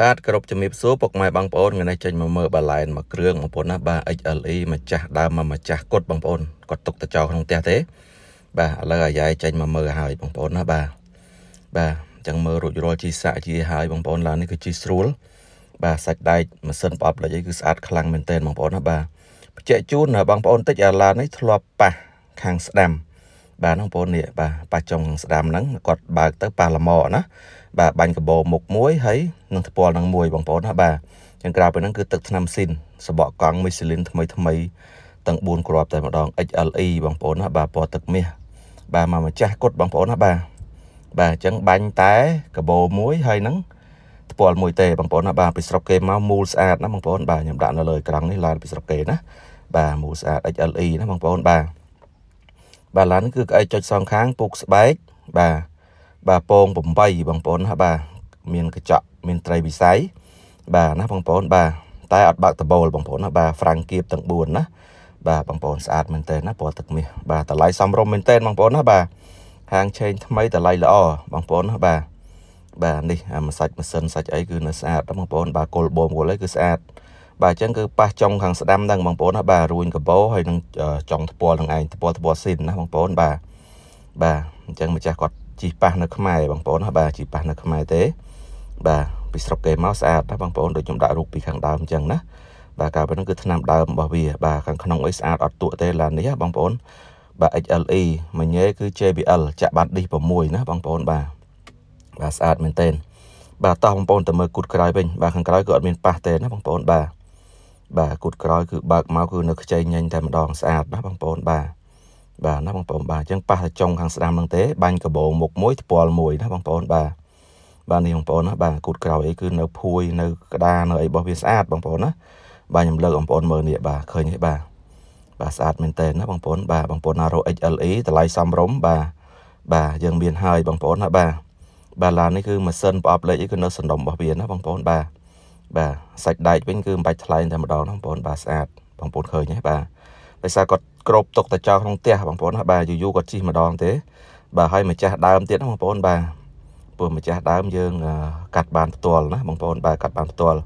បាទគ្រប់ជំរាបសួរពុកម៉ែបងប្អូនថ្ងៃនេះចេញមកមើលបាឡែនមកគ្រឿងបងប្អូនណាបាទ XLE ម្ចាស់ដើមមកម្ចាស់គាត់បងប្អូនគាត់ទុកទៅចោលក្នុងផ្ទះទេ បាទឥឡូវអាយ៉ៃចេញមកមើលហើយបងប្អូនណាបាទបាទអញ្ចឹងមើលរួចរាល់ជីសាក់ជីហើយបងប្អូនឡាននេះគឺជីស្រួលបាទសាច់ដែកម៉ាស៊ីនប្រអប់លេចអីគឺស្អាតខ្លាំងមែនទែនបងប្អូនណាបាទបញ្ជាក់ជូនបងប្អូនតិចអាឡាននេះធ្លាប់ប៉ះខាងស្ដាំបាទបងប្អូននេះបាទប៉ះចុងស្ដាំហ្នឹងគាត់បើកទៅប៉ះលម៉ណាបាទបាញ់កបោមុខមួយហើយនឹងថ្ពាល់នឹងមួយបងប្អូនណាបាទចឹងក្រៅពីហ្នឹងគឺទឹកថ្នាំស៊ីនសបកកង់មីស៊ីលីនថ្មីថ្មីទាំង4គ្រាប់តែម្ដង XLE បងប្អូនណាបាទពណ៌ទឹកមាសបាទមកម្ចាស់គុតបងប្អូនណាបាទបាទអញ្ចឹងបាញ់តែកបោមួយហើយនឹងផ្ពាល់មួយទេបងប្អូនណាបាទពីស្រុកគេមកមូលស្អាតណាបងប្អូនបាទខ្ញុំដាក់នៅលើក្រង់នេះឡានពីស្រុកគេណាបាទមូលស្អាត XLE ណាបងប្អូនបាទបាទឡានគឺក្អែកចុចសងខាងពុកស្បែកបាទបាទពង8បងប្អូនបាទមានកញ្ចក់មានត្រីវិស័យបាទណាបងប្អូន បាទតែអត់បើកដបូលបងប្អូនណាបាទហ្វ្រាំងគៀបទាំង4ណាបាទបងប្អូនស្អាតមែនតើណាពណ៌ទឹកមាសបាទតម្លៃសមរម្យមែនតើបងប្អូនណាបាទហាងឆេងថ្មីតម្លៃល្អបងប្អូនណាបាទបាទនេះអាមួយសាច់ម៉ាស៊ីនសាច់អីគឺនៅស្អាតបងប្អូនបាទគល់បូមគល់អីគឺស្អាត បាទអញ្ចឹងគឺប៉ះចុងខាងស្ដាំហ្នឹងបងប្អូនណាបាទរួញកបោហើយនឹងចុងថ្ពាល់នឹងឯងថ្ពាល់ថ្ពាល់ស៊ីនណាបងប្អូនបាទបាទអញ្ចឹងម្ចាស់គាត់ជីប៉ះនៅខ្មែរបងប្អូនណាបាទជីប៉ះនៅខ្មែរទេបាទពីស្រុកគេមកស្អាតណាបងប្អូនដូចខ្ញុំដាក់រូបពីខាងដើមអញ្ចឹងណាបាទកាលពេលហ្នឹងគឺឆ្នាំដើមរបស់វាបាទខាងក្នុងអីស្អាតអត់ទក់ទេឡាននេះបងប្អូនបាទ XLE មួយញ៉េគឺ JBL ចាក់បាត់ឌីស6ណាបងប្អូនបាទបាទស្អាតមែនទែនបាទតោះបងប្អូនទៅមើលគូតក្រោយវិញបាទខាងក្រោយគឺអត់មានប៉ះទេណាបងប្អូនបាទបាទគូតក្រោយគឺបើកមកគឺនៅខ្ចីញញតែម្ដងស្អាតណាបងប្អូនបាទបាទណាបងប្អូនបាទអញ្ចឹងប៉ះតែចុងខាងស្ដាំហ្នឹងទេបាញ់កបោមុខមួយផ្ពាល់មួយណាបងប្អូនបាទបាទនេះបងប្អូនណាបាទគូតក្រោយអីគឺនៅភួយនៅក្តារនៅអីរបស់វាស្អាតបងប្អូនណាបាទខ្ញុំលើកបងប្អូនមើលនេះបាទឃើញទេបាទបាទស្អាតមែនតើណាបងប្អូនបាទបងប្អូនណារោ XLE តម្លៃសមរម្យបាទបាទយើងមានហើយបងប្អូនណាបាទបាទឡាននេះគឺម៉ាស៊ីនប្រអប់លេខអីគឺនៅសំណុំរបស់វាណាបងប្អូនបាទបាទសាច់ដែកវិញគឺមិនបាច់ថ្លៃតែម្ដងណាបងប្អូនបាទស្អាតបងប្អូនឃើញទេបាទដោយសារគាត់គ្របទុកតែចោលក្នុងផ្ទះបងប្អូនណាបាទយូរៗគាត់ជិះម្ដងទេបាទហើយម្ចាស់ដើមទៀតណាបងប្អូនបាទព្រោះម្ចាស់ដើមយើងកាត់បានផ្ទាល់ណាបងប្អូនបាទកាត់បានផ្ទាល់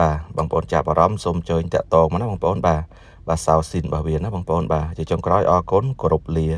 បាទបងប្អូនចាប់អារម្មណ៍សូមជើញតាក់តងមកណាបងប្អូនបាទបាទសៅស៊ីនរបស់វាណាបងប្អូនបាទជាចុងក្រោយអរគុណគោរពលា